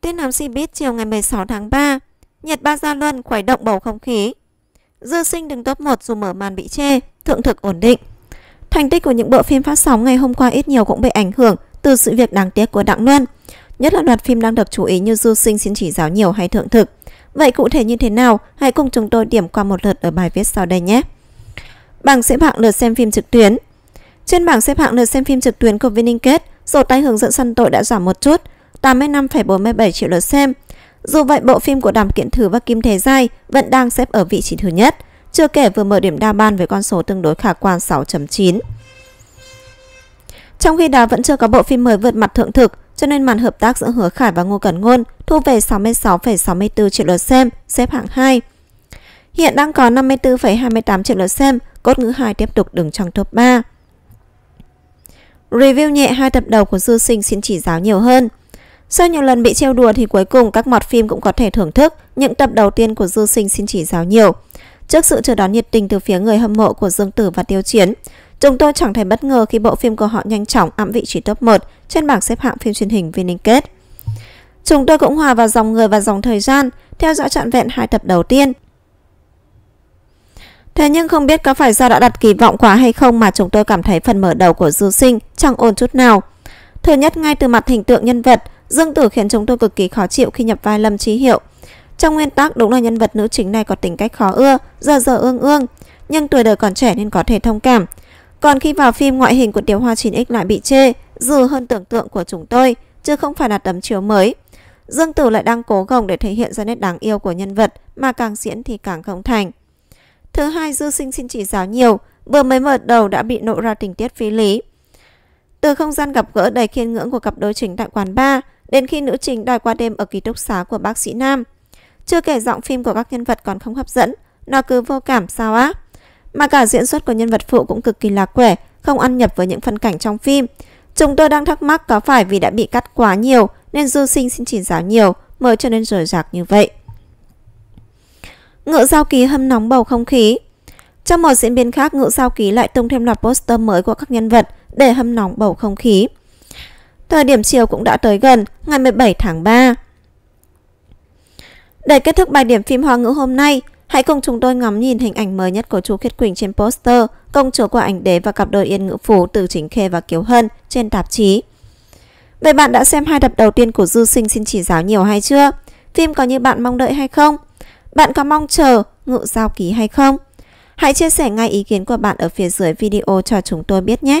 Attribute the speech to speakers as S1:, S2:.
S1: Tuyết Nam biết chiều ngày 16 tháng 3, Nhật Ba Gia Luân khuấy động bầu không khí. Dư sinh đứng top 1 dù mở màn bị chê, thượng thực ổn định. Thành tích của những bộ phim phát sóng ngày hôm qua ít nhiều cũng bị ảnh hưởng từ sự việc đáng tiếc của Đặng Luân, nhất là loạt phim đang được chú ý như Dư sinh xin chỉ giáo nhiều hay thượng thực. Vậy cụ thể như thế nào? Hãy cùng chúng tôi điểm qua một lượt ở bài viết sau đây nhé. Bảng xếp hạng lượt xem phim trực tuyến. Trên bảng xếp hạng lượt xem phim trực tuyến của Kết, sổ tay hướng dẫn săn tội đã giảm một chút, 85,47 triệu lượt xem. Dù vậy, bộ phim của Đàm Kiện Thử và Kim Thế Giai vẫn đang xếp ở vị trí thứ nhất, chưa kể vừa mở điểm đa ban với con số tương đối khả quan 6.9. Trong khi đó vẫn chưa có bộ phim mới vượt mặt thượng thực, cho nên màn hợp tác giữa Hứa Khải và Ngô Cẩn Ngôn thu về 66,64 triệu lượt xem, xếp hạng 2. Hiện đang có 54,28 triệu lượt xem, cốt ngữ 2 tiếp tục đứng trong top 3. Review nhẹ hai tập đầu của Du Sinh xin chỉ giáo nhiều hơn. Sau nhiều lần bị trêu đùa thì cuối cùng các mọt phim cũng có thể thưởng thức những tập đầu tiên của Du Sinh xin chỉ giáo nhiều. Trước sự chờ đón nhiệt tình từ phía người hâm mộ của Dương Tử và Tiêu Chiến, chúng tôi chẳng thể bất ngờ khi bộ phim của họ nhanh chóng ẵm vị trí top 1 trên bảng xếp hạng phim truyền hình kết Chúng tôi cũng hòa vào dòng người và dòng thời gian, theo dõi trọn vẹn hai tập đầu tiên. Thế nhưng không biết có phải do đã đặt kỳ vọng quá hay không mà chúng tôi cảm thấy phần mở đầu của Du Sinh chẳng ổn chút nào. Thứ nhất ngay từ mặt hình tượng nhân vật, Dương Tử khiến chúng tôi cực kỳ khó chịu khi nhập vai Lâm Chí Hiệu. Trong nguyên tắc đúng là nhân vật nữ chính này có tính cách khó ưa, giờ giờ ương ương, nhưng tuổi đời còn trẻ nên có thể thông cảm. Còn khi vào phim ngoại hình của Tiểu Hoa 9X lại bị chê, dù hơn tưởng tượng của chúng tôi, chứ không phải là tấm chiếu mới. Dương Tử lại đang cố gồng để thể hiện ra nét đáng yêu của nhân vật, mà càng diễn thì càng không thành. Thứ hai, Dư Sinh xin chỉ giáo nhiều, vừa mới mở đầu đã bị nộ ra tình tiết phi lý. Từ không gian gặp gỡ đầy khiên ngưỡng của cặp đôi chính tại quán bar, đến khi nữ chính đòi qua đêm ở ký túc xá của bác sĩ Nam. Chưa kể giọng phim của các nhân vật còn không hấp dẫn, nó cứ vô cảm sao á. Mà cả diễn xuất của nhân vật phụ cũng cực kỳ lạc quẻ, không ăn nhập với những phân cảnh trong phim. Chúng tôi đang thắc mắc có phải vì đã bị cắt quá nhiều nên dư sinh xin chỉ giáo nhiều mới trở nên rời rạc như vậy. Ngựa giao ký hâm nóng bầu không khí Trong một diễn biến khác, ngựa giao ký lại tung thêm loạt poster mới của các nhân vật để hâm nóng bầu không khí. Thời điểm chiều cũng đã tới gần, ngày 17 tháng 3. Để kết thúc bài điểm phim Hoa ngữ hôm nay, hãy cùng chúng tôi ngắm nhìn hình ảnh mới nhất của chú Khiết Quỳnh trên poster Công chúa của ảnh đế và cặp đôi yên ngữ phú từ chính khê và kiều hân trên tạp chí. Vậy bạn đã xem hai tập đầu tiên của Dư Sinh xin chỉ giáo nhiều hay chưa? Phim có như bạn mong đợi hay không? Bạn có mong chờ ngự giao ký hay không? Hãy chia sẻ ngay ý kiến của bạn ở phía dưới video cho chúng tôi biết nhé!